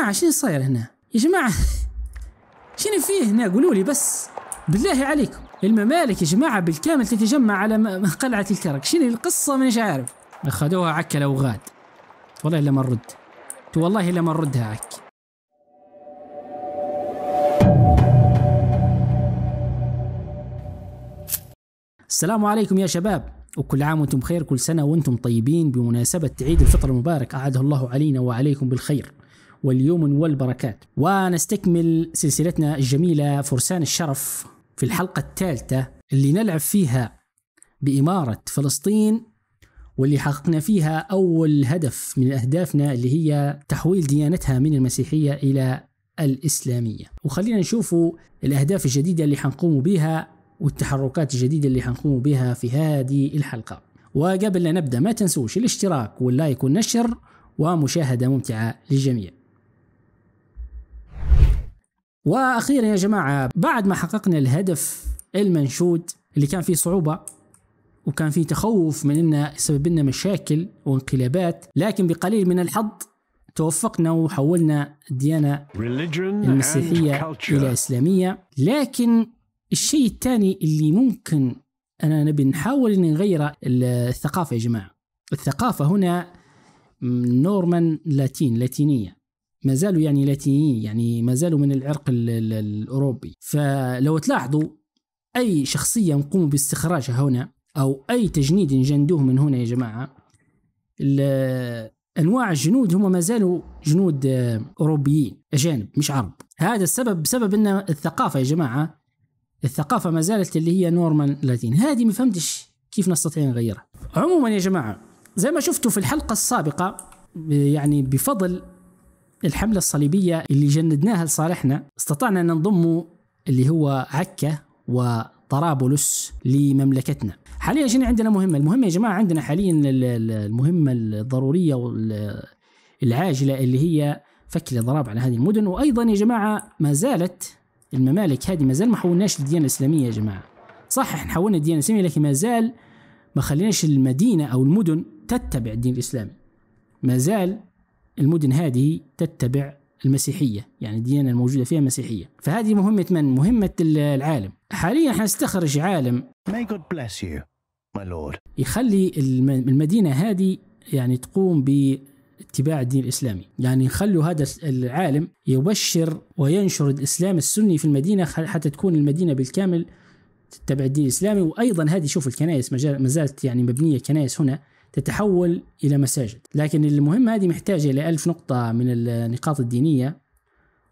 جماعه شنو صاير هنا يا جماعه شنو فيه هنا قولوا لي بس بالله عليكم الممالك يا جماعه بالكامل تتجمع على قلعه الكرك شنو القصه مانيش عارف اخذوها عكا لو غاد والله الا ما نرد والله الا ما نردها عك السلام عليكم يا شباب وكل عام وانتم بخير كل سنه وانتم طيبين بمناسبه عيد الفطر المبارك اعاده الله علينا وعليكم بالخير واليمن والبركات ونستكمل سلسلتنا الجميلة فرسان الشرف في الحلقة الثالثة اللي نلعب فيها بإمارة فلسطين واللي حققنا فيها أول هدف من أهدافنا اللي هي تحويل ديانتها من المسيحية إلى الإسلامية وخلينا نشوفوا الأهداف الجديدة اللي حنقوم بها والتحركات الجديدة اللي حنقوم بها في هذه الحلقة وقبل لا نبدأ ما تنسوش الاشتراك واللايك والنشر ومشاهدة ممتعة للجميع واخيرا يا جماعه بعد ما حققنا الهدف المنشود اللي كان فيه صعوبه وكان فيه تخوف من انه سبب لنا مشاكل وانقلابات لكن بقليل من الحظ توفقنا وحولنا الديانة المسيحية إلى إسلامية لكن الشيء الثاني اللي ممكن أنا نبي نحاول أن نغير الثقافة يا جماعة الثقافة هنا نورمان لاتين لاتينية ما زالوا يعني لاتينيين يعني ما زالوا من العرق الاوروبي فلو تلاحظوا اي شخصيه نقوم باستخراجها هنا او اي تجنيد نجندوه من هنا يا جماعه انواع الجنود هم ما زالوا جنود آه، اوروبيين اجانب مش عرب هذا السبب بسبب ان الثقافه يا جماعه الثقافه ما زالت اللي هي نورمان لاتين هذه ما فهمتش كيف نستطيع نغيرها عموما يا جماعه زي ما شفتوا في الحلقه السابقه يعني بفضل الحملة الصليبية اللي جندناها لصالحنا استطعنا أن نضم اللي هو عكا وطرابلس لمملكتنا حاليا شنو عندنا مهمة المهمة يا جماعة عندنا حاليا المهمة الضرورية والعاجلة اللي هي فك الاضراب على هذه المدن وايضا يا جماعه ما زالت الممالك هذه ما زال ما حولناش للديانه الاسلاميه يا جماعه صح احنا حولنا الديانه الاسلاميه لكن ما زال ما خليناش المدينه او المدن تتبع الدين الاسلامي ما زال المدن هذه تتبع المسيحية يعني الديانة الموجودة فيها مسيحية فهذه مهمة من؟ مهمة العالم حاليا حنستخرج عالم May God bless you, my lord. يخلي المدينة هذه يعني تقوم باتباع الدين الإسلامي يعني يخلوا هذا العالم يبشر وينشر الإسلام السني في المدينة حتى تكون المدينة بالكامل تتبع الدين الإسلامي وأيضا هذه شوف الكنائس ما زالت يعني مبنية كنائس هنا تتحول إلى مساجد لكن المهم هذه محتاجة إلى 1000 نقطة من النقاط الدينية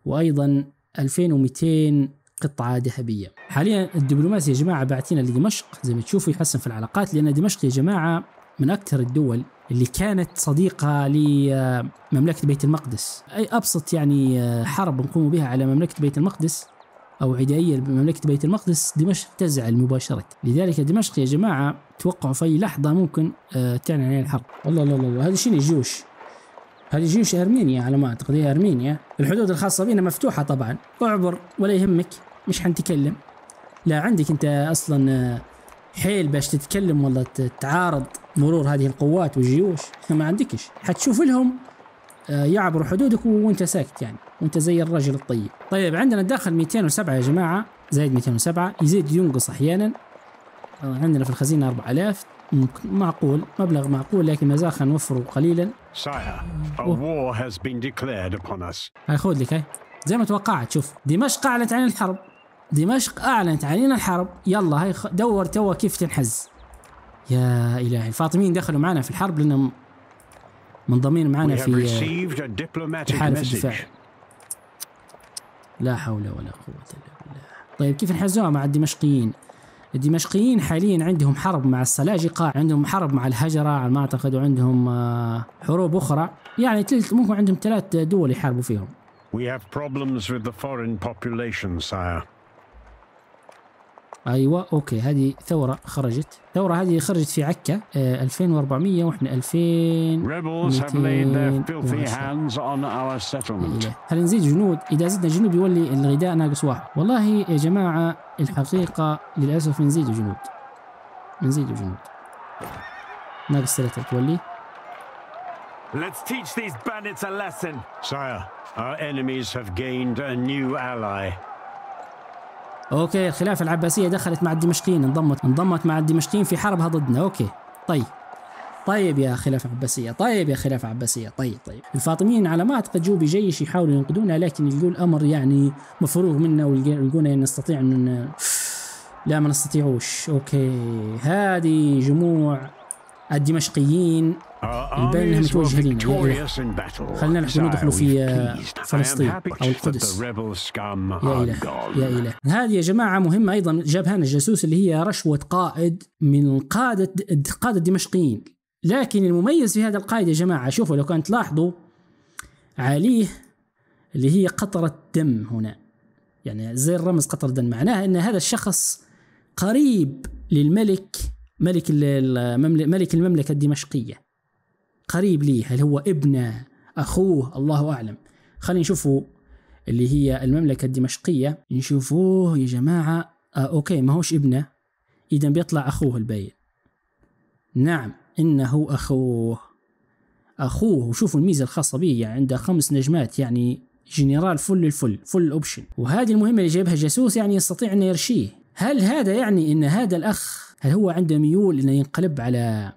وأيضا 2200 قطعة ذهبية حاليا الدبلوماسي يا جماعة باعتين لدمشق زي ما تشوفوا يحسن في العلاقات لأن دمشق يا جماعة من أكثر الدول اللي كانت صديقة لمملكة بيت المقدس أي أبسط يعني آه، حرب نقوم بها على مملكة بيت المقدس أو عدائية بمملكة بيت المقدس دمشق تزعل مباشرة لذلك دمشق يا جماعة توقعوا في أي لحظة ممكن آه، تعلن عليها الحرب الله الله الله هذه شنو الجيوش هذه جيوش أرمينيا على ما أعتقد هي أرمينيا الحدود الخاصة بنا مفتوحة طبعا اعبر ولا يهمك مش حنتكلم لا عندك أنت أصلا آه، حيل باش تتكلم ولا تعارض مرور هذه القوات والجيوش ما عندكش حتشوف لهم آه، يعبر حدودك وانت ساكت يعني وانت زي الرجل الطيب طيب عندنا الدخل 207 يا جماعه زائد 207 يزيد ينقص احيانا آه، عندنا في الخزينه 4000 معقول مبلغ معقول لكن ما زال نوفره قليلا خذ لك هاي زي ما توقعت شوف دمشق اعلنت عن الحرب دمشق اعلنت علينا الحرب يلا هاي دور توا كيف تنحز يا الهي الفاطميين دخلوا معنا في الحرب لانهم منضمين معنا في حالة الدفاع لا حول ولا قوة إلا بالله طيب كيف نحزوها مع الدمشقيين الدمشقيين حاليا عندهم حرب مع السلاجقة عندهم حرب مع الهجرة على ما أعتقد وعندهم آه، حروب أخرى يعني ممكن عندهم ثلاث دول يحاربوا فيهم We have problems with the foreign population, sire. ايوه اوكي هذه ثوره خرجت الثوره هذه خرجت في عكا آه 2400 واحنا 2000 إيه. هل نزيد جنود اذا زدنا جنود يولي الغذاء ناقص واحد والله يا جماعه الحقيقه للاسف نزيد جنود نزيد جنود ناقص ثلاثه تولي Let's teach these bandits a lesson. Sire, our enemies have gained a new ally. اوكي الخلافه العباسيه دخلت مع الدمشقيين انضمت انضمت مع الدمشقيين في حربها ضدنا اوكي طيب طيب يا خلافة عباسية طيب يا خلافة عباسية طيب طيب الفاطميين على ما أعتقد جو بجيش يحاولوا ينقذونا لكن يلقوا الأمر يعني مفروغ منه ويلقونا نستطيع أن لا ما نستطيعوش أوكي هذه جموع الدمشقيين يبين انهم متوجهين خلينا الحلول ندخل في فلسطين او القدس يا اله يا اله هذه يا جماعه مهمه ايضا جابها لنا الجاسوس اللي هي رشوه قائد من قاده قاده الدمشقيين لكن المميز في هذا القائد يا جماعه شوفوا لو كان تلاحظوا عليه اللي هي قطره دم هنا يعني زي الرمز قطره دم معناها ان هذا الشخص قريب للملك ملك ملك المملكه الدمشقيه قريب لي هل هو ابنه اخوه الله اعلم خلينا نشوفوا اللي هي المملكه الدمشقيه نشوفوه يا جماعه آه اوكي ما هوش ابنه اذا بيطلع اخوه الباين نعم انه اخوه اخوه وشوفوا الميزه الخاصه به يعني عنده خمس نجمات يعني جنرال فل الفل فل اوبشن وهذه المهمه اللي جايبها جاسوس يعني يستطيع انه يرشيه هل هذا يعني ان هذا الاخ هل هو عنده ميول انه ينقلب على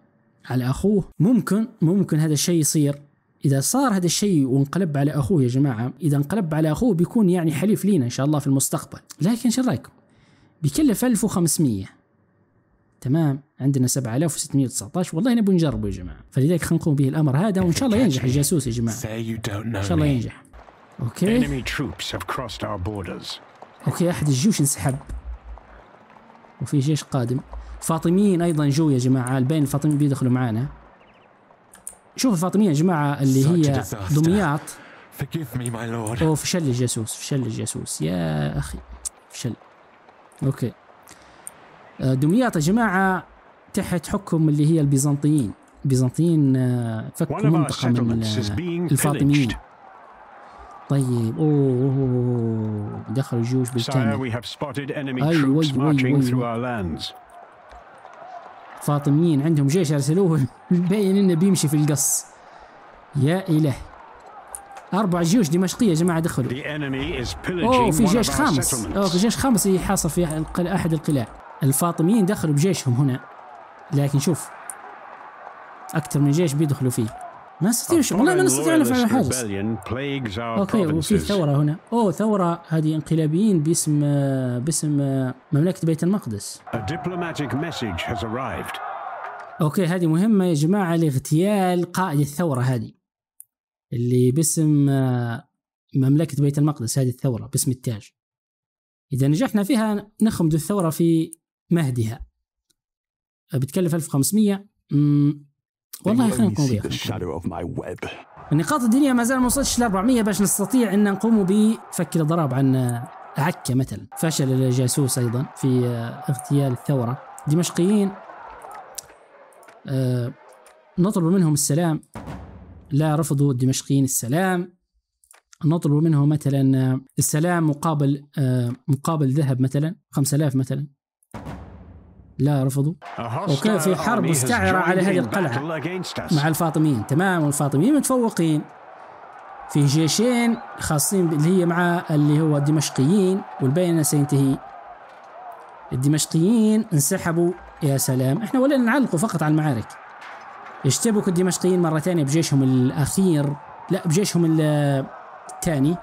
على اخوه ممكن ممكن هذا الشيء يصير اذا صار هذا الشيء وانقلب على اخوه يا جماعه اذا انقلب على اخوه بيكون يعني حليف لينا ان شاء الله في المستقبل لكن شو رايكم بيكلف 1500 تمام عندنا 7619 والله نبغى نجربه يا جماعه فلذلك خلينا نقوم به الامر هذا وان شاء الله ينجح الجاسوس يا جماعه ان شاء الله ينجح اوكي اوكي احد الجيوش انسحب وفي جيش قادم فاطميين ايضا جو يا جماعه البين الفاطميين بيدخلوا معانا شوف الفاطميين يا جماعه اللي هي دمياط اوه فشل الجاسوس فشل الجاسوس يا اخي فشل اوكي آه، دمياط يا جماعه تحت حكم اللي هي البيزنطيين البيزنطيين آه، فكوا منطقه من الفاطميين طيب اوه دخلوا الجيوش بالكامل أيوة،, ايوه ايوه فاطميين عندهم جيش ارسلوه مبين انه بيمشي في القص يا اله اربع جيوش دمشقيه يا جماعه دخلوا اوه في جيش خامس اوه في جيش خامس يحاصر في احد القلاع الفاطميين دخلوا بجيشهم هنا لكن شوف اكثر من جيش بيدخلوا فيه ما استطيعش والله ما نستطيع نفعل حاجة اوكي وفي ثورة هنا اوه ثورة هذه انقلابيين باسم باسم مملكة بيت المقدس اوكي هذه مهمة يا جماعة لاغتيال قائد الثورة هذه اللي باسم مملكة بيت المقدس هذه الثورة باسم التاج إذا نجحنا فيها نخمد الثورة في مهدها بتكلف 1500 والله خلينا نكون بها نقاط الدنيا ما زال ما وصلتش ل 400 باش نستطيع ان نقوم بفك الاضراب عن عكا مثلا فشل الجاسوس ايضا في آه، اغتيال الثورة دمشقيين أه نطلب منهم السلام لا رفضوا الدمشقيين السلام نطلب منهم مثلا آه، السلام مقابل أه مقابل ذهب مثلا 5000 مثلا لا رفضوا وكان في حرب مستعرة على هذه القلعة مع الفاطميين تمام والفاطميين متفوقين في جيشين خاصين اللي هي مع اللي هو الدمشقيين والبينة سينتهي الدمشقيين انسحبوا يا سلام احنا ولا نعلقوا فقط على المعارك اشتبكوا الدمشقيين مرة ثانية بجيشهم الأخير لا بجيشهم الثاني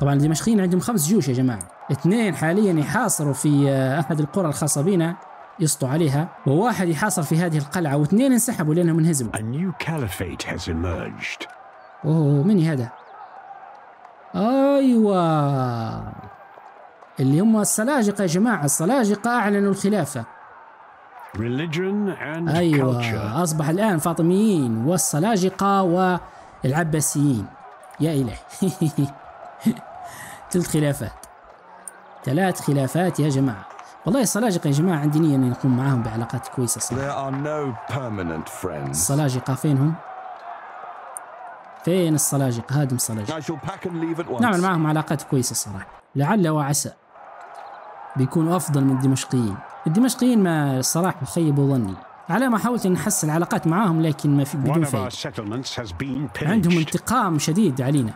طبعا الدمشقيين عندهم خمس جيوش يا جماعة اثنين حاليا يحاصروا في آه، أحد القرى الخاصة بنا يسطوا عليها وواحد يحاصر في هذه القلعة واثنين انسحبوا لأنهم انهزموا اوه مني هذا؟ ايوه اللي هم السلاجقة يا جماعة السلاجقة أعلنوا الخلافة أيوة أصبح الآن فاطميين والسلاجقة والعباسيين يا إلهي ثلاث خلافات ثلاث خلافات يا جماعة والله الصلاجقه يا جماعه عندي نيه اني نقوم معاهم بعلاقات كويسه صراحه no الصلاجقه فين فين الصلاجقه؟ هادم الصلاجقه نعمل معاهم علاقات كويسه الصراحه لعل وعسى بيكونوا افضل من الدمشقيين الدمشقيين ما الصراحه خيبوا ظني على ما حاولت ان احسن علاقات معاهم لكن ما في بدون فائده عندهم انتقام شديد علينا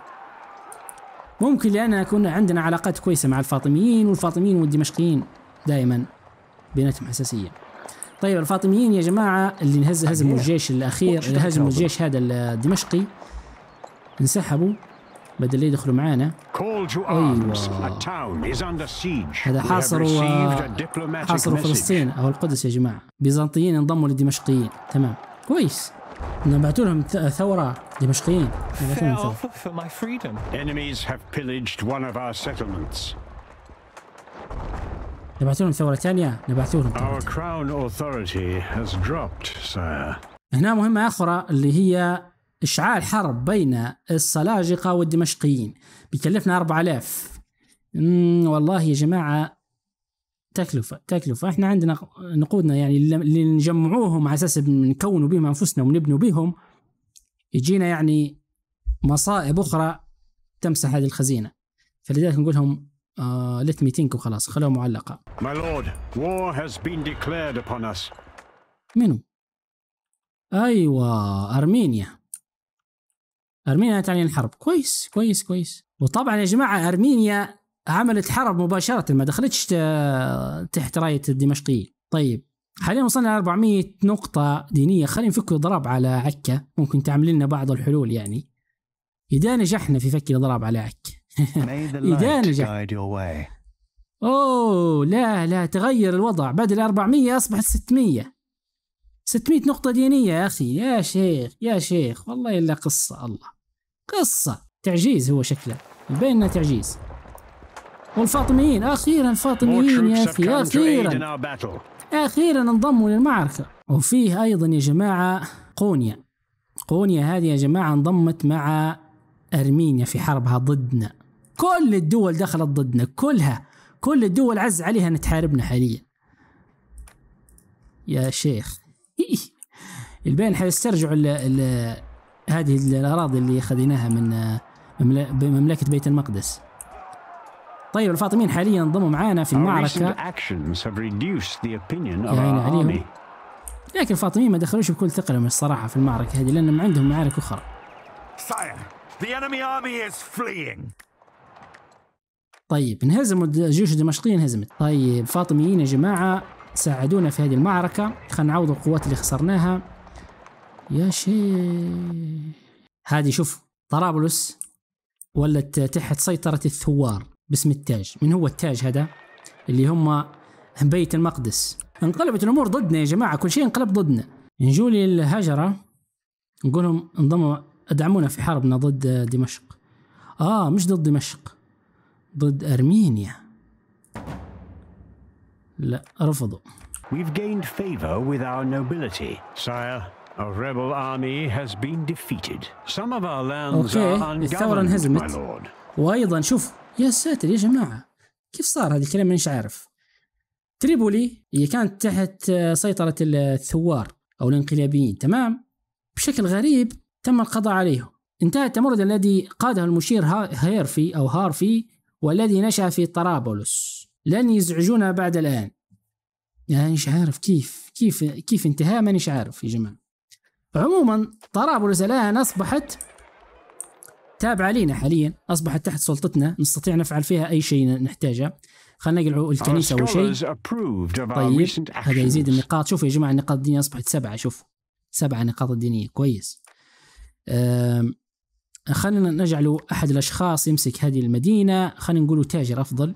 ممكن لان كنا عندنا علاقات كويسه مع الفاطميين والفاطميين والدمشقيين دائما بيناتهم حساسيه طيب الفاطميين يا جماعه اللي هز هزموا الجيش الاخير اللي هزموا الجيش هذا الدمشقي انسحبوا بدل يدخلوا معانا ايوه هذا حاصروا آه، حاصروا فلسطين او القدس يا جماعه بيزنطيين انضموا للدمشقيين تمام كويس بدنا نبعثوا لهم ثوره دمشقيين نبعثوا لهم ثوره نبعثوا لهم ثورة ثانية نبعثوا لهم Our crown authority has dropped, هنا مهمة أخرى اللي هي إشعال حرب بين السلاجقة والدمشقيين بيكلفنا 4000 امم والله يا جماعة تكلفة تكلفة احنا عندنا نقودنا يعني اللي نجمعوهم على أساس نكونوا بهم أنفسنا ونبنوا بهم يجينا يعني مصائب أخرى تمسح هذه الخزينة فلذلك نقول لهم ليت ليت ميتينج وخلاص خلوها معلقه My lord, war has been declared upon us. منو ايوه ارمينيا ارمينيا يعني تعلن الحرب كويس كويس كويس وطبعا يا جماعه ارمينيا عملت حرب مباشره ما دخلتش تحت رايه الدمشقيين طيب حاليا وصلنا ل 400 نقطة دينية خلينا نفك الاضراب على عكا ممكن تعمل لنا بعض الحلول يعني إذا نجحنا في فك الضرب على عكا إذا نجح أوه لا لا تغير الوضع بدل 400 أصبحت 600 600 نقطة دينية يا أخي يا شيخ يا شيخ والله إلا قصة الله قصة تعجيز هو شكله بيننا تعجيز والفاطميين أخيرا الفاطميين يا أخي أخيرا أخيرا انضموا للمعركة وفيه أيضا يا جماعة قونيا قونيا هذه يا جماعة انضمت مع أرمينيا في حربها ضدنا كل الدول دخلت ضدنا كلها كل الدول عز عليها ان تحاربنا حاليا يا شيخ البين حيسترجعوا هذه الاراضي اللي خذيناها من مملكة بيت المقدس طيب الفاطميين حاليا انضموا معنا في المعركه عليهم لكن الفاطميين ما دخلوش بكل ثقلهم الصراحه في المعركه هذه لانهم عندهم معارك اخرى Sire, the enemy army is fleeing. طيب انهزموا الجيوش الدمشقية انهزمت طيب فاطميين يا جماعة ساعدونا في هذه المعركة خلينا نعوض القوات اللي خسرناها يا شيخ هذه شوف طرابلس ولت تحت سيطرة الثوار باسم التاج من هو التاج هذا اللي هم بيت المقدس انقلبت الامور ضدنا يا جماعه كل شيء انقلب ضدنا نجولي الهجره نقول لهم انضموا ادعمونا في حربنا ضد دمشق اه مش ضد دمشق ضد أرمينيا لا رفضوا We've gained favor with our nobility, sire. A rebel army has been defeated. Some of our lands okay. are ungoverned, my lord. وايضا شوف يا ساتر يا جماعه كيف صار هذا الكلام مانيش عارف تريبولي هي كانت تحت آه، سيطره الثوار او الانقلابيين تمام بشكل غريب تم القضاء عليهم انتهى التمرد الذي قاده المشير هيرفي او هارفي والذي نشأ في طرابلس لن يزعجونا بعد الآن يعني مش عارف كيف كيف كيف انتهى مانيش عارف يا جماعة عموما طرابلس الآن أصبحت تابعة لينا حاليا أصبحت تحت سلطتنا نستطيع نفعل فيها أي شيء نحتاجه خلينا نقلعوا الكنيسة أو شيء طيب هذا يزيد النقاط شوفوا يا جماعة النقاط الدينية أصبحت سبعة شوفوا سبعة نقاط دينية كويس أم. خلينا نجعله احد الاشخاص يمسك هذه المدينه خلينا نقوله تاجر افضل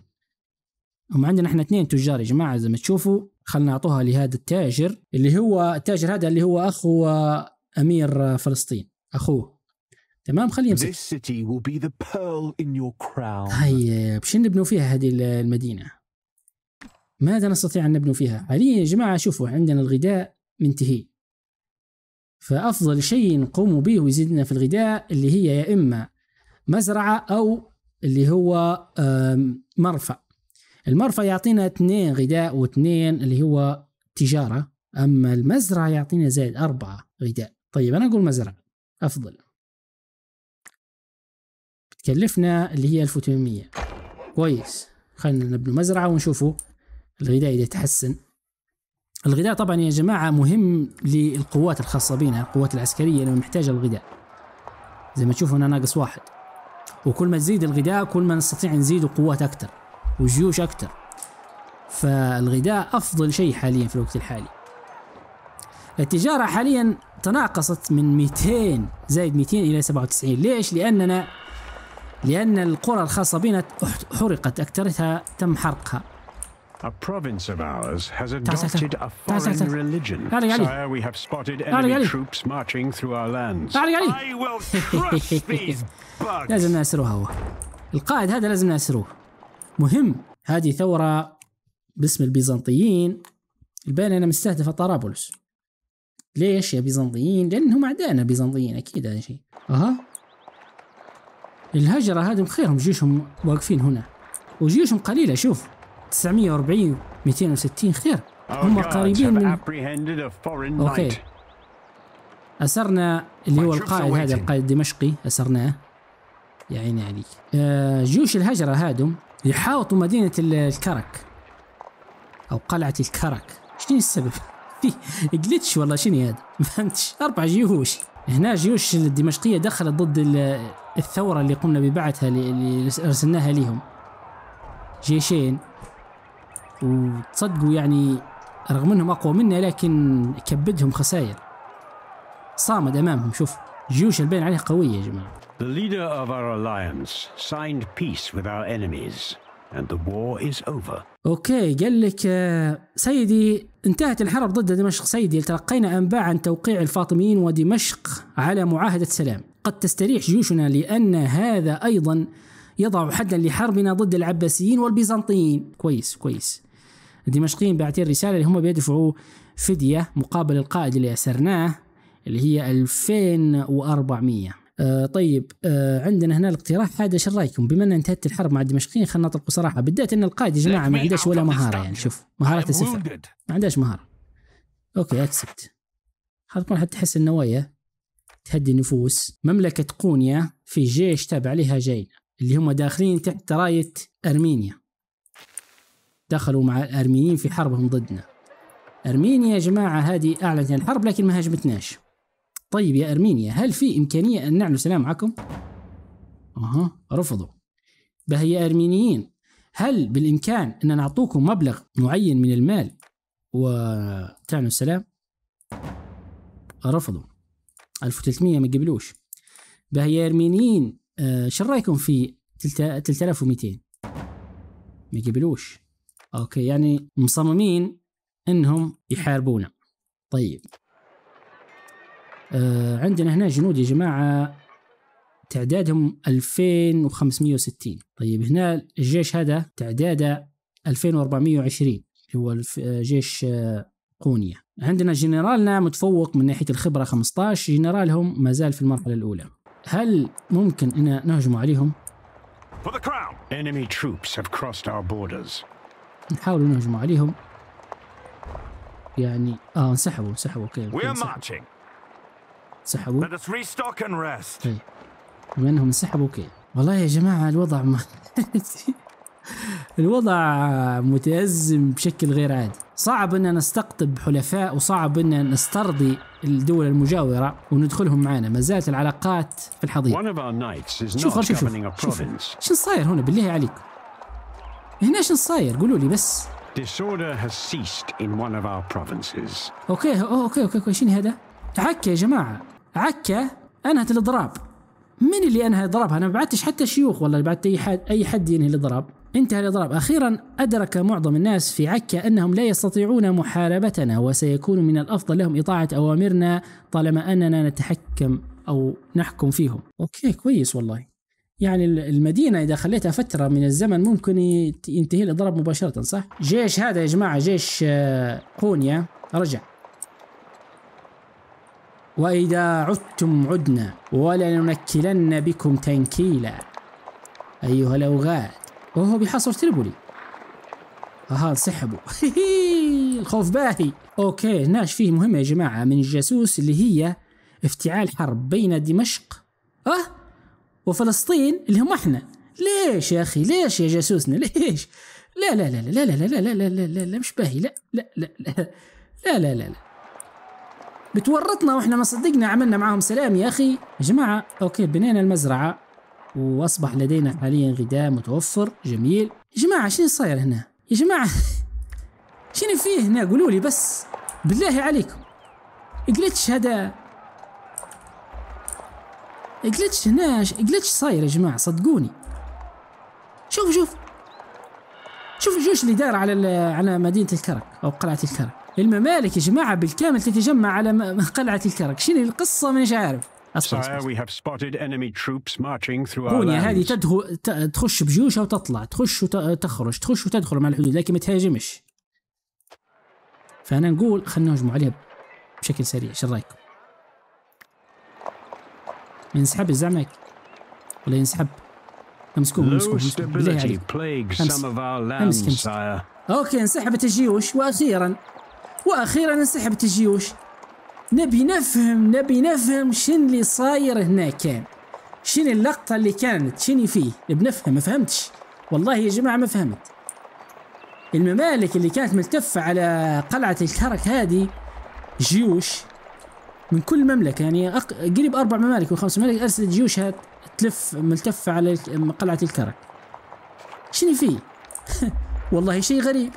هم عندنا احنا اثنين تجار يا جماعه زي ما تشوفوا خلينا نعطوها لهذا التاجر اللي هو التاجر هذا اللي هو اخو آه، امير آه، فلسطين اخوه تمام خليه يمسك هيا بش نبنوا فيها هذه المدينه ماذا نستطيع ان نبنوا فيها حاليا يا جماعه شوفوا عندنا الغذاء منتهي فافضل شيء نقوم به ويزيدنا في الغذاء اللي هي يا اما مزرعه او اللي هو مرفأ المرفأ يعطينا اثنين غذاء واثنين اللي هو تجاره اما المزرعه يعطينا زائد اربعه غذاء طيب انا اقول مزرعه افضل تكلفنا اللي هي 1800 كويس خلينا نبني مزرعه ونشوفوا الغذاء اذا تحسن الغذاء طبعا يا جماعة مهم للقوات الخاصة بنا القوات العسكرية لما محتاجة الغذاء زي ما تشوفوا هنا ناقص واحد وكل ما تزيد الغذاء كل ما نستطيع نزيد قوات أكثر وجيوش أكثر فالغذاء أفضل شيء حاليا في الوقت الحالي التجارة حاليا تناقصت من 200 زائد 200 إلى 97 ليش؟ لأننا لأن القرى الخاصة بنا حرقت أكثرها تم حرقها A province of ours has adopted a foreign religion. Sire, we have spotted enemy troops marching through our lands. I will crush these bugs. لازم نأسره هو. القائد هذا لازم نأسروه. مهم هذه ثورة باسم البيزنطيين البيننا مستهدفة طرابلس. ليش يا بيزنطيين؟ لأنهم أعدائنا بيزنطيين أكيد هذا شيء. أها الهجرة هذه خيرهم جيوشهم واقفين هنا وجيوشهم قليلة شوف 940 260 خير هم oh, قريبين من اوكي اسرنا اللي هو القائد هذا القائد الدمشقي اسرناه يا عيني عليك آه، جيوش الهجرة هادم يحاوطوا مدينة الكرك او قلعة الكرك شنو السبب؟ في جلتش والله شنو هذا؟ ما فهمتش اربع جيوش هنا جيوش الدمشقية دخلت ضد الثورة اللي قمنا ببعثها اللي ارسلناها لهم جيشين وتصدقوا يعني رغم انهم اقوى منا لكن كبدهم خسائر صامد امامهم شوف جيوش البين عليها قويه يا جماعه The leader of our alliance signed peace with our enemies and the war is over. اوكي قال لك آه، سيدي انتهت الحرب ضد دمشق سيدي تلقينا انباء عن توقيع الفاطميين ودمشق على معاهده سلام. قد تستريح جيوشنا لان هذا ايضا يضع حدا لحربنا ضد العباسيين والبيزنطيين. كويس كويس. الدمشقيين باعتين رسالة اللي هم بيدفعوا فدية مقابل القائد اللي أسرناه اللي هي 2400 آه طيب آه عندنا هنا الاقتراح هذا شو رايكم بما ان انتهت الحرب مع الدمشقيين خلينا نطلق صراحه بالذات ان القائد يا جماعه ما عندهش ولا مهاره يعني شوف مهارات السفر ما عندهاش مهاره اوكي اكسبت حتى تحس النوايا تهدي النفوس مملكة قونيا في جيش تابع لها جينا اللي هم داخلين تحت راية أرمينيا دخلوا مع الارمينيين في حربهم ضدنا ارمينيا يا جماعه هذه اعلنت عن الحرب لكن ما هاجمتناش طيب يا ارمينيا هل في امكانيه ان نعلن سلام معكم اها رفضوا بهي يا ارمينيين هل بالامكان ان نعطوكم مبلغ معين من المال وتعلنوا السلام رفضوا 1300 ما قبلوش بهي يا ارمينيين آه، شو رايكم في 3200 ما قبلوش اوكي يعني مصممين انهم يحاربونا طيب آه عندنا هنا جنود يا جماعه تعدادهم 2560 طيب هنا الجيش هذا تعداده 2420 هو آه، جيش آه، قونية عندنا جنرالنا متفوق من ناحية الخبرة 15 جنرالهم ما زال في المرحلة الأولى هل ممكن أن نهجم عليهم؟ For the crown. Enemy troops have crossed our borders. نحاول نهجم عليهم يعني اه انسحبوا انسحبوا اوكي انسحبوا انسحبوا طيب. بما انهم انسحبوا اوكي والله يا جماعه الوضع ما الوضع متأزم بشكل غير عادي صعب أن نستقطب حلفاء وصعب أن نسترضي الدول المجاورة وندخلهم معنا ما زالت العلاقات في الحضيض شوف شوف شوف شو صاير هنا بالله عليكم هنا شنو صاير قولوا لي بس Disorder has ceased in one of our provinces. اوكي اوكي اوكي, أوكي. شنو هذا؟ عكا يا جماعه عكا انهت الاضراب من اللي انهى اضرابها؟ انا ما بعتش حتى شيوخ والله بعت اي حد اي حد ينهي الاضراب. انتهى الاضراب اخيرا ادرك معظم الناس في عكا انهم لا يستطيعون محاربتنا وسيكون من الافضل لهم اطاعه اوامرنا طالما اننا نتحكم او نحكم فيهم. اوكي كويس والله. يعني المدينه اذا خليتها فتره من الزمن ممكن ينتهي الضرب مباشره صح؟ جيش هذا يا جماعه جيش قونيا آه، رجع واذا عدتم عدنا ولننكلن بكم تنكيلا ايها الاوغاد وهو بحصر تربولي اها انسحبوا الخوف باهي اوكي ناش فيه مهمه يا جماعه من الجاسوس اللي هي افتعال حرب بين دمشق اه وفلسطين اللي هم احنا ليش يا اخي ليش يا جاسوسنا ليش لا لا لا لا لا لا لا لا لا لا لا لا مش باهي لا لا لا لا لا لا لا لا بتورطنا واحنا ما صدقنا عملنا معاهم سلام يا اخي يا جماعه اوكي بنينا المزرعه واصبح لدينا حاليا غذاء متوفر جميل يا جماعه شنو صاير هنا يا جماعه شنو فيه هنا قولوا لي بس بالله عليكم جلتش هذا جلتش هنا جلتش صاير يا جماعه صدقوني شوف شوف شوف الجيوش اللي داير على على مدينه الكرك او قلعه الكرك الممالك يا جماعه بالكامل تتجمع على قلعه الكرك شنو القصه مش عارف كونيا هذه تدخل تخش بجيوشها وتطلع تخش وتخرج تخش وتدخل مع الحدود لكن ما تهاجمش فانا نقول خلينا نهجموا عليها بشكل سريع شو رايكم ينسحب يا زعمك ولا ينسحب امسكوه امسكوه بالله عليك امسك امسك اوكي انسحبت الجيوش واخيرا واخيرا انسحبت الجيوش نبي نفهم نبي نفهم شن اللي صاير هناك شن اللقطة اللي كانت شني فيه بنفهم ما فهمتش والله يا جماعة ما فهمت الممالك اللي كانت ملتفة على قلعة الكرك هذه جيوش من كل مملكة يعني أق... قريب أربع ممالك وخمس ممالك أرسلت جيوشها تلف ملتفة على قلعة الكرك شنو فيه؟ والله شيء غريب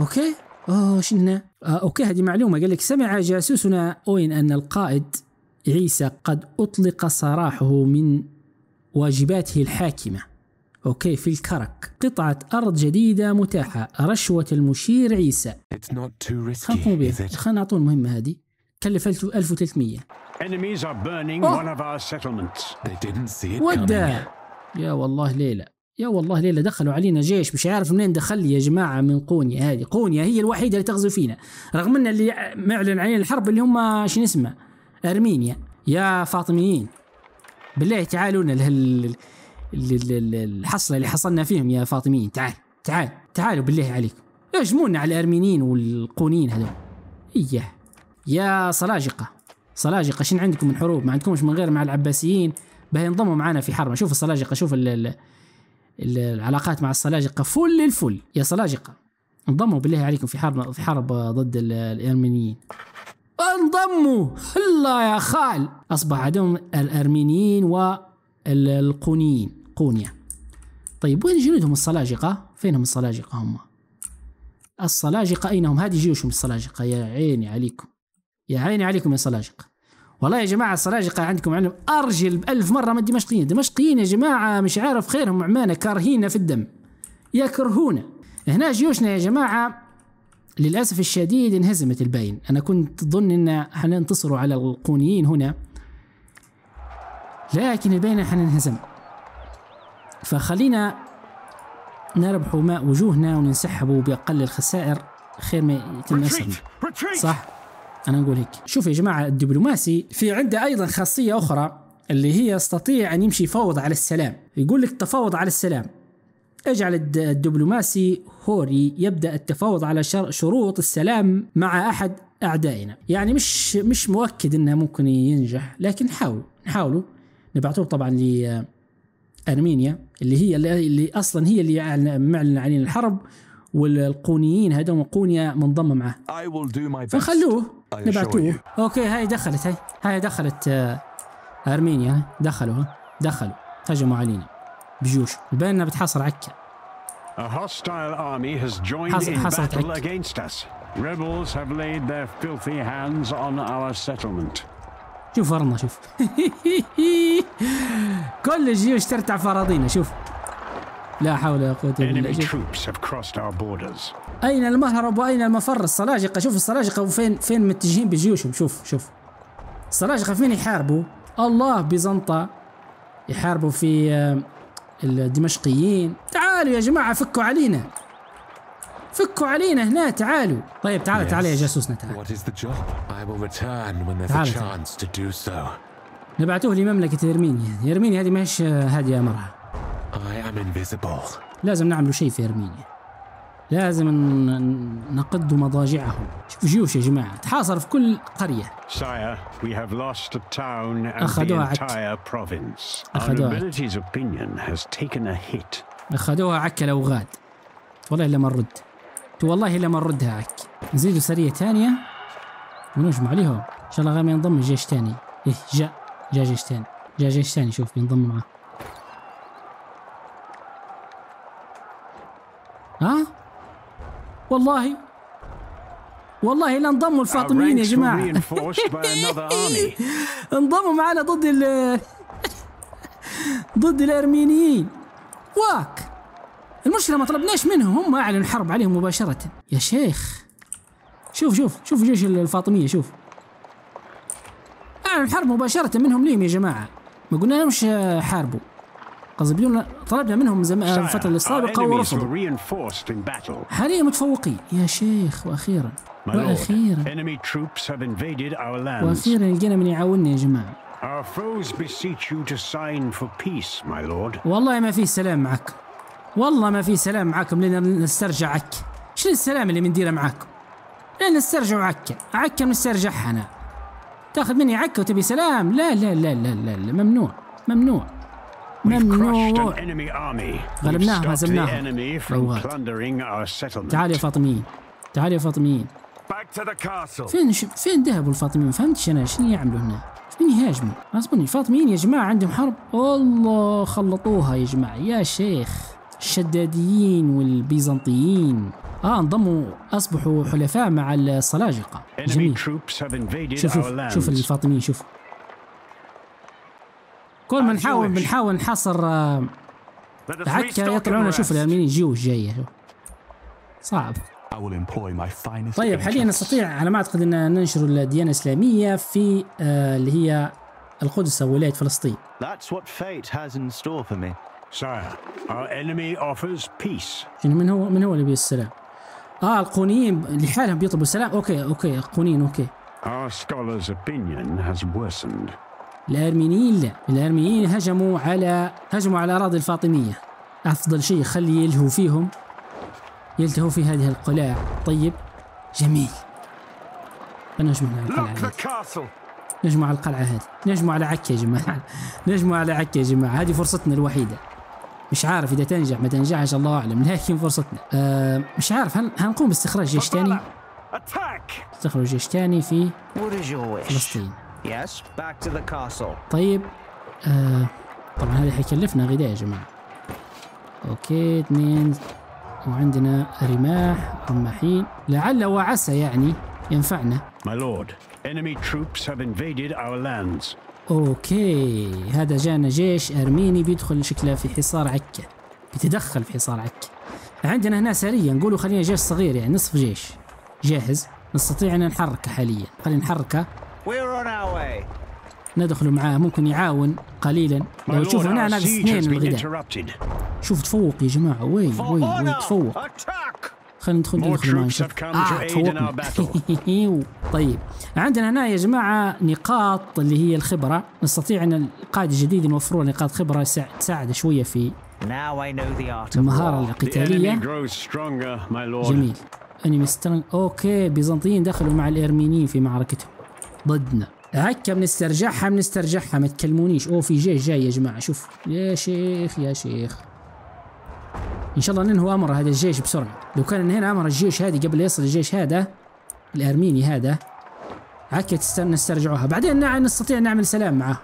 أوكي؟ أوه شنو آه أوكي هذه معلومة قال لك سمع جاسوسنا أوين أن القائد عيسى قد أطلق سراحه من واجباته الحاكمة أوكي في الكرك قطعة أرض جديدة متاحة رشوة المشير عيسى خلنا نقوم بها خلنا نعطوه المهمة هذه تكلف 1300 ودا يا والله ليلى يا والله ليلى دخلوا علينا جيش مش عارف منين دخل لي يا جماعه من قونيا هذه قونيا هي الوحيده اللي تغزو فينا رغم ان اللي معلن علينا الحرب اللي هم شنو اسمه ارمينيا يا فاطميين بالله تعالوا لنا لهال الحصله اللي حصلنا فيهم يا فاطميين تعال تعال تعالوا بالله عليكم اجمونا على الارمينيين والقونيين هذول اياه يا سلاجقة سلاجقة شن عندكم من حروب ما عندكمش من غير مع العباسيين ينضموا معنا في حرب شوف السلاجقة شوف الـ الـ الـ العلاقات مع السلاجقة فل الفل يا سلاجقة انضموا بالله عليكم في حرب في حرب ضد الارمينيين انضموا الله يا خال اصبح عدوهم الارمينيين والقونيين قونية طيب وين جنودهم السلاجقة فينهم السلاجقة هم السلاجقة اين هم هذه جيوشهم السلاجقة يا عيني عليكم يا عيني عليكم يا سلاجقه والله يا جماعه السلاجقه عندكم علم ارجل بألف مره من الدمشقيين الدمشقيين يا جماعه مش عارف خيرهم عمانة كارهينا في الدم يكرهونا هنا جيوشنا يا جماعه للاسف الشديد انهزمت الباين انا كنت ظن ان حننتصروا على القونيين هنا لكن الباين حننهزم فخلينا نربحوا ماء وجوهنا وننسحبوا باقل الخسائر خير ما يتم صح انا اقول هيك شوف يا جماعه الدبلوماسي في عنده ايضا خاصيه اخرى اللي هي يستطيع ان يمشي يفاوض على السلام يقول لك تفاوض على السلام اجعل الدبلوماسي هوري يبدا التفاوض على شروط السلام مع احد اعدائنا يعني مش مش مؤكد انه ممكن ينجح لكن حاول نحاولوا نبعثوه طبعا ل ارمينيا اللي هي اللي اصلا هي اللي معلن علينا الحرب والقونيين هذول قونيا منضمه معه فخلوه طيب، نبعتوه اوكي هاي دخلت هاي هاي دخلت آه ارمينيا دخلوا دخلوا هجموا علينا بجيوش بيننا بتحاصر عكا حصلت عكا شوف ورنا شوف كل الجيوش ترتع فراضينا شوف لا حول ولا قوة إلا بالله أين المهرب وأين المفر السلاجقة شوف السلاجقة فين فين متجهين بجيوشهم شوف شوف السلاجقة فين يحاربوا الله بيزنطة يحاربوا في آه، الدمشقيين تعالوا يا جماعة فكوا علينا فكوا علينا هنا تعالوا طيب تعال تعال يا جاسوسنا تعال تعال, تعال. نبعتوه لمملكة إرمينيا إرمينيا هذه ماهيش آه، هادية مرة لازم نعملوا شيء في ارمينيا لازم نقد مضاجعهم شوفوا جيوش يا جماعة تحاصر في كل قرية أخذوها عك أخذوها عك لو غاد والله لما نرد والله لما نردها عك نزيدوا سرية ثانية ونجمع عليهم إن شاء الله غير ما ينضم جيش ثاني إيه جاء جاء جيش ثاني جاء جيش ثاني شوف بينضم معاه ها؟ والله والله لا انضموا الفاطميين يا جماعة انضموا معنا ضد ال ضد الارمينيين واك المشكلة ما طلبناش منهم هم اعلنوا الحرب عليهم مباشرة يا شيخ شوف شوف شوف جيش الفاطمية شوف اعلنوا الحرب مباشرة منهم ليهم يا جماعة ما قلنا لهمش حاربوا قصدي طلبنا منهم من زمان آه، الفترة السابقة ورفضوا حاليا متفوقين يا شيخ وأخيرا وأخيرا وأخيرا لقينا من يعاوننا يا جماعة والله ما في سلام معك والله ما في سلام معكم لين نسترجع عك شنو السلام اللي منديره معاكم لين نسترجع عكا عكا مسترجعها أنا تاخذ مني عكا وتبي سلام لا لا لا لا لا, لا. ممنوع ممنوع ممنوع غلبناهم هزمناهم تعال يا فاطميين تعال يا فاطميين فين ش... فين ذهبوا الفاطميين ما فهمتش انا شنو يعملوا هنا فين يهاجموا اصبرني الفاطميين يا جماعه عندهم حرب الله خلطوها يا جماعه يا شيخ الشداديين والبيزنطيين اه انضموا اصبحوا حلفاء مع السلاجقه جميل شوف, شوف الفاطميين شوف كل ما نحاول بنحاول نحصر آه، حتى يطلعون اشوف الالمانيين جيوش جايه صعب طيب حاليا نستطيع على ما اعتقد ان ننشر الديانه الاسلاميه في آه اللي هي القدس او ولايه فلسطين. يعني من هو من هو اللي بيبي السلام؟ اه القونيين لحالهم بيطلبوا السلام اوكي اوكي القونيين اوكي. Our scholar's opinion has worsened. الارمينيين لا الارمينيين هجموا على هجموا على الاراضي الفاطميه افضل شيء خلي يلهوا فيهم يلتهوا في هذه القلاع طيب جميل نجمع على القلعه نجمع على القلعه هذه نجمع على عكا يا جماعه نجمع على عكا يا جماعه هذه فرصتنا الوحيده مش عارف اذا تنجح ما تنجحش الله اعلم لكن فرصتنا آه مش عارف هن... هنقوم باستخراج جيش ثاني استخرج جيش ثاني في فلسطين Yes, back to the castle. طيب آه طبعا هذا حيكلفنا غذاء يا جماعة. اوكي اثنين وعندنا رماح رماحين لعل وعسى يعني ينفعنا. My lord, enemy troops have invaded our lands. اوكي هذا جانا جيش ارميني بيدخل شكله في حصار عكا بيتدخل في حصار عكا عندنا هنا سريع نقولوا خلينا جيش صغير يعني نصف جيش جاهز نستطيع ان نحركه حاليا خلينا نحركه ندخل معاه ممكن يعاون قليلا لو تشوفوا هنا ناقص اثنين الغذاء شوف تفوق يا جماعة وين وين وين تفوق خلينا ندخل ندخل معاه نشوف آه تفوقنا أيوه. طيب عندنا هنا يا جماعة نقاط اللي هي الخبرة نستطيع أن القائد الجديد له نقاط خبرة تساعد شوية في المهارة القتالية جميل انمي سترنج اوكي بيزنطيين دخلوا مع الارمينيين في معركتهم ضدنا هكا بنسترجعها بنسترجعها ما تكلمونيش اوه في جيش جاي يا جماعه شوف يا شيخ يا شيخ ان شاء الله ننهوا امر هذا الجيش بسرعه لو كان انهينا امر الجيش هذه قبل يصل الجيش هذا الارميني هذا هكا تستنى نسترجعوها بعدين نستطيع نعمل سلام معه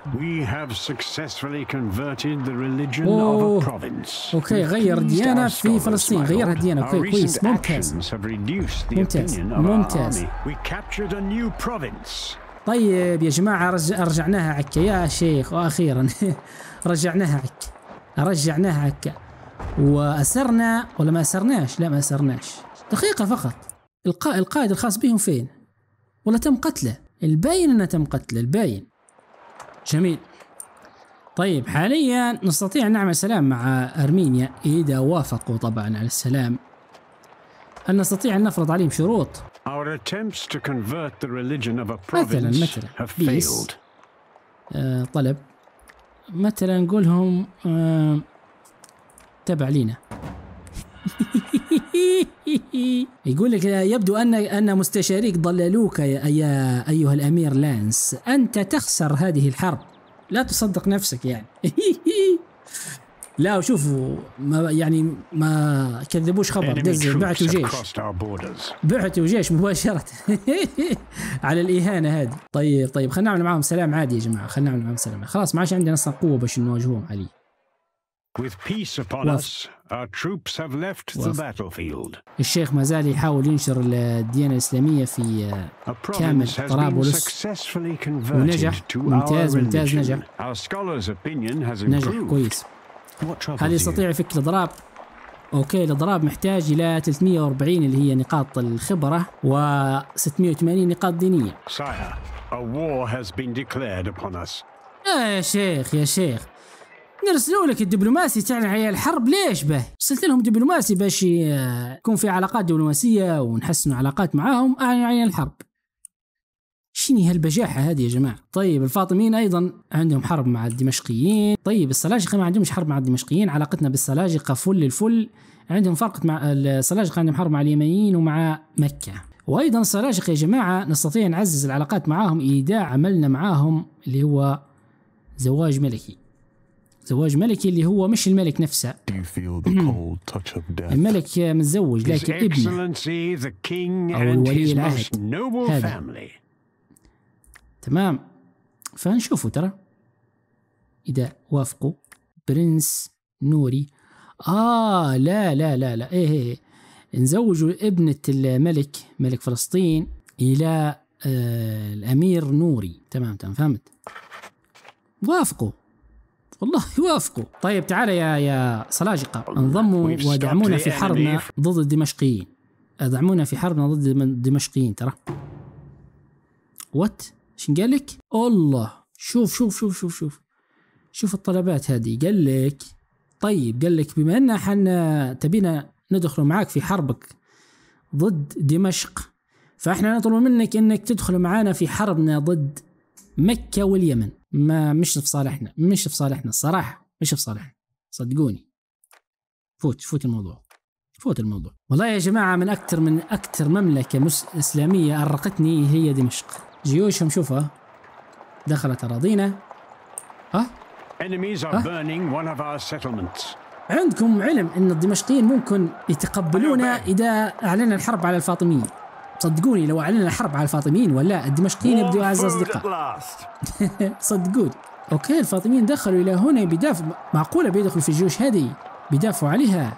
أوه. اوكي غير ديانة في فلسطين غيرها ديانة اوكي كويس ممتاز ممتاز ممتاز طيب يا جماعة رجع رجعناها عكا يا شيخ وأخيرا رجعناها عكا رجعناها عكا وأسرنا ولا ما أسرناش لا ما أسرناش دقيقة فقط القائد الخاص بهم فين ولا تم قتله الباين أنه تم قتله الباين جميل طيب حاليا نستطيع أن نعمل سلام مع أرمينيا إذا وافقوا طبعا على السلام أن نستطيع أن نفرض عليهم شروط Our attempts to convert the religion of a province مثلا have failed. آه طلب مثلا قولهم آه تبع لينا يقول لك يبدو ان ان مستشاريك ضللوك يا ايها الامير لانس انت تخسر هذه الحرب لا تصدق نفسك يعني لا وشوفوا ما يعني ما كذبوش خبر دز بعتوا جيش بعتوا جيش مباشرة على الإهانة هذه طيب طيب خلينا نعمل معاهم سلام عادي يا جماعة خلينا نعمل معاهم سلام خلاص ما عادش عندنا أصلا قوة باش نواجهوهم علي With peace upon us, our troops have left the battlefield. الشيخ ما زال يحاول ينشر الديانة الإسلامية في كامل طرابلس ونجح ممتاز ممتاز نجح نجح كويس هل يستطيع يفك الاضراب اوكي الاضراب محتاج الى 340 اللي هي نقاط الخبره و680 نقاط دينيه Sire, a war has been declared upon us. يا شيخ يا شيخ نرسلوا لك الدبلوماسي تاعنا على الحرب ليش به؟ ارسلت لهم دبلوماسي باش يكون في علاقات دبلوماسيه ونحسنوا علاقات معاهم اعلنوا عن الحرب شنو هالبجاحه هذه يا جماعه طيب الفاطميين ايضا عندهم حرب مع الدمشقيين طيب السلاجقه ما عندهمش حرب مع الدمشقيين علاقتنا بالسلاجقه فل الفل عندهم فرق مع السلاجقه عندهم حرب مع اليمنيين ومع مكه وايضا السلاجقه يا جماعه نستطيع نعزز العلاقات معاهم ايداع عملنا معاهم اللي هو زواج ملكي زواج ملكي اللي هو مش الملك نفسه الملك متزوج لكن ابنه أو ولي العهد هذا تمام فنشوفوا ترى اذا وافقوا برنس نوري اه لا لا لا لا ايه, إيه. إيه. نزوجوا ابنة الملك ملك فلسطين الى آه الامير نوري تمام تمام فهمت وافقوا والله وافقوا طيب تعال يا يا سلاجقة انضموا ودعمونا في حربنا ضد الدمشقيين ادعمونا في حربنا ضد الدمشقيين ترى وات شن قال لك؟ الله شوف شوف شوف شوف شوف شوف الطلبات هذه قال لك طيب قال لك بما ان احنا تبينا ندخل معاك في حربك ضد دمشق فاحنا نطلب منك انك تدخل معانا في حربنا ضد مكة واليمن ما مش في صالحنا مش في صالحنا الصراحة مش في صالحنا صدقوني فوت فوت الموضوع فوت الموضوع والله يا جماعة من أكثر من أكثر مملكة مس إسلامية أرقتني هي دمشق جيوشهم شوفوا دخلت أراضينا ها؟ Enemies عندكم علم ان الدمشقيين ممكن يتقبلونا اذا اعلنا الحرب على الفاطميين صدقوني لو اعلنا الحرب على الفاطميين ولا الدمشقيين يبدو اعز اصدقاء صدقون اوكي الفاطميين دخلوا الى هنا بدافع معقوله بيدخلوا في الجيوش هذه بيدافعوا عليها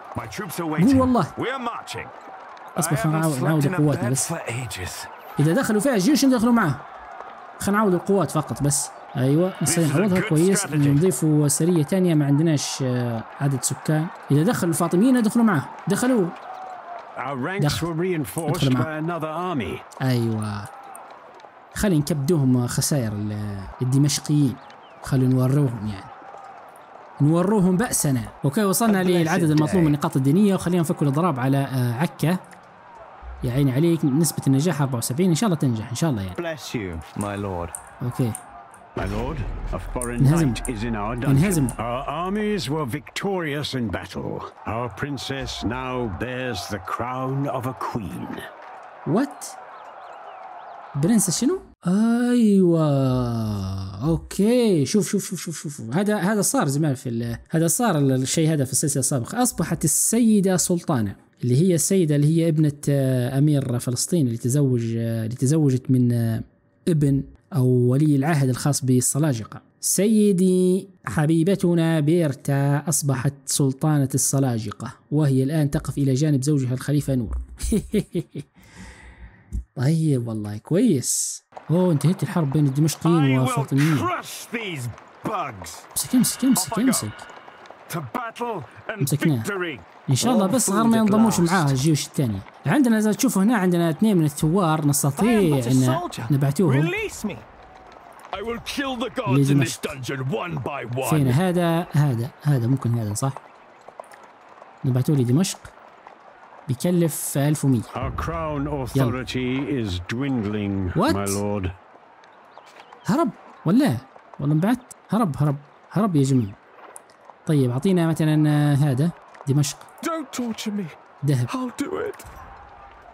قول والله اصبح نعاود قواتنا بس اذا دخلوا فيها الجيوش يدخلوا معاه خلينا نعوض القوات فقط بس ايوه نسوي نعوضها كويس نضيفوا سريه ثانيه ما عندناش آه، عدد سكان اذا دخل الفاطميين ندخلوا معاه دخلوا دخل. معاه ايوه خلينا نكبدوهم آه، خسائر آه، الدمشقيين خلينا نوروهم يعني نوروهم بأسنا اوكي وصلنا للعدد المطلوب من النقاط الدينية وخلينا نفكوا الاضراب على عكا يا عيني عليك نسبة النجاح 74 إن شاء الله تنجح إن شاء الله يعني أوكي My lord, a foreign knight is in our dungeon. Our armies were victorious in battle. Our princess now bears the crown of a queen. What? برنسس شنو؟ ايوه اوكي شوف شوف شوف شوف شوف هذا هذا صار زمان في هذا صار الشيء هذا في السلسله السابقه اصبحت السيده سلطانه اللي هي السيده اللي هي ابنه آه، امير فلسطين اللي تزوج آه، اللي تزوجت من آه، ابن او ولي العهد الخاص بالسلاجقه. سيدي حبيبتنا بيرتا اصبحت سلطانه السلاجقه وهي الان تقف الى جانب زوجها الخليفه نور. طيب والله كويس. اوه انتهت الحرب بين الدمشقيين والفاطميين. امسك امسك امسك oh امسك. مسكناه ان شاء الله بس غير ما ينضموش معاها الجيوش الثانية عندنا زي تشوفوا هنا عندنا اثنين من الثوار نستطيع ان نبعتوهم فين هذا هذا هذا ممكن هذا صح نبعتوه لدمشق بكلف 1100 يلا هرب ولا والله انبعت هرب هرب هرب يا جماعه طيب اعطينا مثلا آه، هذا دمشق ذهب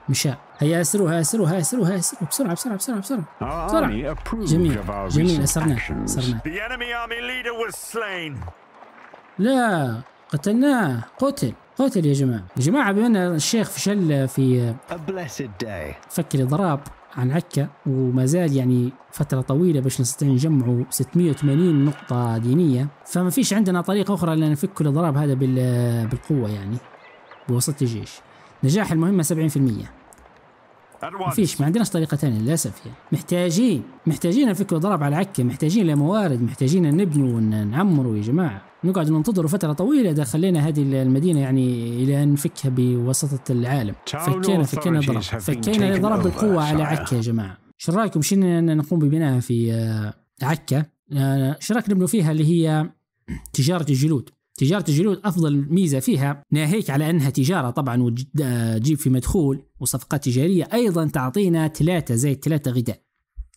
مشاء هيا هيا اسروا هيا اسروا بسرعة بسرعة بسرعة بسرعة بسرعة جميل جميل اسرنا اسرنا لا قتلناه قتل قتل يا جماعة يا جماعة بما ان الشيخ فشل في آه، فك الاضراب عن عكا وما زال يعني فترة طويلة باش نستطيع نجمعه 680 نقطة دينية فما فيش عندنا طريقة أخرى لأن نفك الإضراب هذا بالقوة يعني بوسط الجيش نجاح المهمة 70% ما فيش ما عندناش طريقه ثانيه للاسف يعني محتاجين محتاجين الفكره ضرب على عكه محتاجين لموارد محتاجين نبنوا ونعمروا يا جماعه نقعد ننتظر فتره طويله اذا خلينا هذه المدينه يعني الى ان نفكها بوسطه العالم فكينا فكينا ضرب فكينا ضرب القوه على عكه يا جماعه شو رايكم شنو نقوم ببنائها في آه، عكه آه، شو رايك نبنوا فيها اللي هي تجاره الجلود تجارة الجلود أفضل ميزة فيها ناهيك على أنها تجارة طبعا وتجيب في مدخول وصفقات تجارية أيضا تعطينا ثلاثة زي ثلاثة غذاء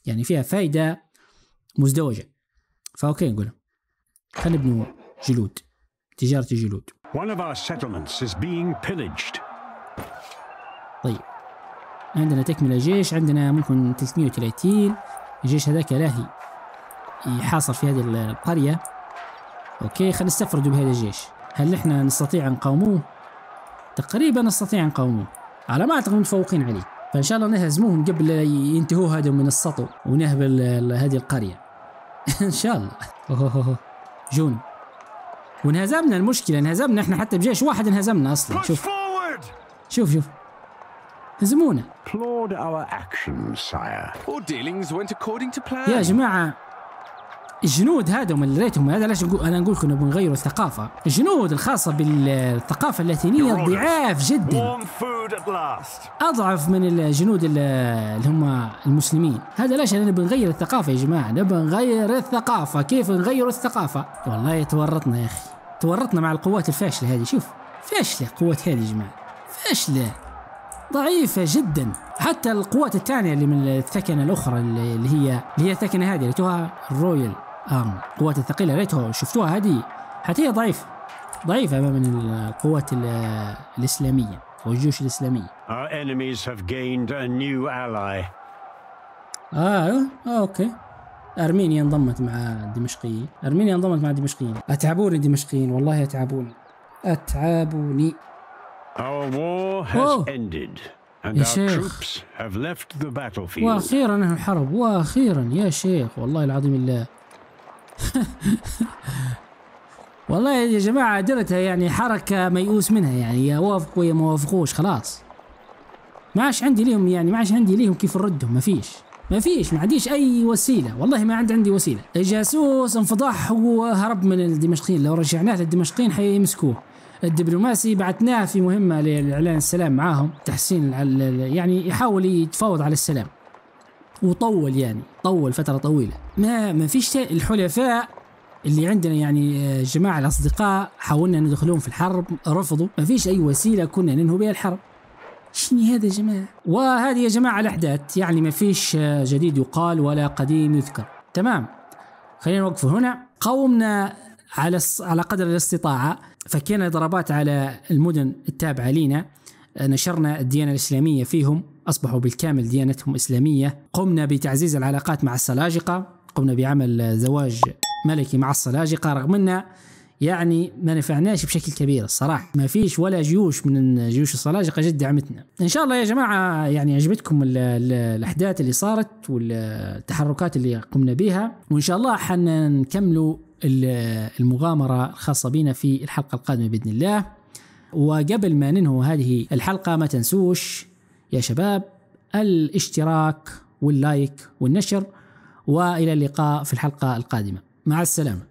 يعني فيها فايدة مزدوجة فأوكي نقول خلينا نبنوا جلود تجارة الجلود One of our settlements is being pillaged. طيب عندنا تكملة جيش عندنا ممكن 330 الجيش هذاك لاهي يحاصر في هذه القرية اوكي خلينا نستفردوا بهذا الجيش هل نحن نستطيع نقاوموه تقريبا نستطيع نقاوموه على ما اعتقد متفوقين عليه فان شاء الله نهزموهم قبل ينتهوا هذا من السطو ونهبل هذه القريه ان شاء الله جون وانهزمنا المشكله انهزمنا احنا حتى بجيش واحد انهزمنا اصلا شوف شوف شوف هزمونا يا جماعه الجنود هذا اللي ريتهم هذا ليش انا اقول لكم نبغى نغيروا الثقافه الجنود الخاصه بالثقافه اللاتينيه ضعاف جدا اضعف من الجنود اللي هم المسلمين هذا ليش انا نبغى نغير الثقافه يا جماعه نبغى نغير الثقافه كيف نغير الثقافه والله تورطنا يا اخي تورطنا مع القوات الفاشله هذه شوف فاشله قوات هذه يا جماعه فاشله ضعيفة جدا حتى القوات الثانية اللي من الثكنة الأخرى اللي هي اللي هي الثكنة هذه اللي تها الرويال القوات الثقيله ريتو شفتوها هذه حتى هي ضعيفه ضعيفه امام القوات الاسلاميه والجيوش الاسلاميه Our enemies have gained a new ally. اه, آه، اوكي ارمينيا انضمت مع الدمشقيين ارمينيا انضمت مع الدمشقيين اتعبوني الدمشقيين والله اتعبوني اتعبوني Our war has أوه. ended and يا our شيخ troops have left the battlefield. واخيرا الحرب واخيرا يا شيخ والله العظيم الله والله يا جماعة درتها يعني حركة ميؤوس منها يعني يا وافقوا يا ما وافقوش خلاص ما عادش عندي ليهم يعني ما عادش عندي ليهم كيف نردهم ما فيش ما فيش ما عنديش اي وسيله والله ما عندي عندي وسيله الجاسوس انفضح وهرب من الدمشقيين لو رجعناه للدمشقيين حيمسكوه الدبلوماسي بعثناه في مهمه لاعلان السلام معاهم تحسين يعني يحاول يتفاوض على السلام وطول يعني طول فتره طويله ما ما فيش الحلفاء اللي عندنا يعني آه، جماعه الاصدقاء حاولنا ندخلهم في الحرب رفضوا ما فيش اي وسيله كنا ننهوا بها الحرب شنو هذا يا جماعه وهذه يا جماعه الاحداث يعني ما فيش آه، جديد يقال ولا قديم يذكر تمام خلينا نوقف هنا قومنا على على قدر الاستطاعه فكينا ضربات على المدن التابعه لينا آه، نشرنا الديانه الاسلاميه فيهم أصبحوا بالكامل ديانتهم إسلامية قمنا بتعزيز العلاقات مع السلاجقة قمنا بعمل زواج ملكي مع السلاجقة رغم أن يعني ما نفعناش بشكل كبير الصراحه ما فيش ولا جيوش من جيوش السلاجقه جد دعمتنا ان شاء الله يا جماعه يعني عجبتكم الاحداث اللي صارت والتحركات اللي قمنا بها وان شاء الله حنكملوا المغامره الخاصه بنا في الحلقه القادمه باذن الله وقبل ما ننهو هذه الحلقه ما تنسوش يا شباب الاشتراك واللايك والنشر والى اللقاء في الحلقه القادمه مع السلامه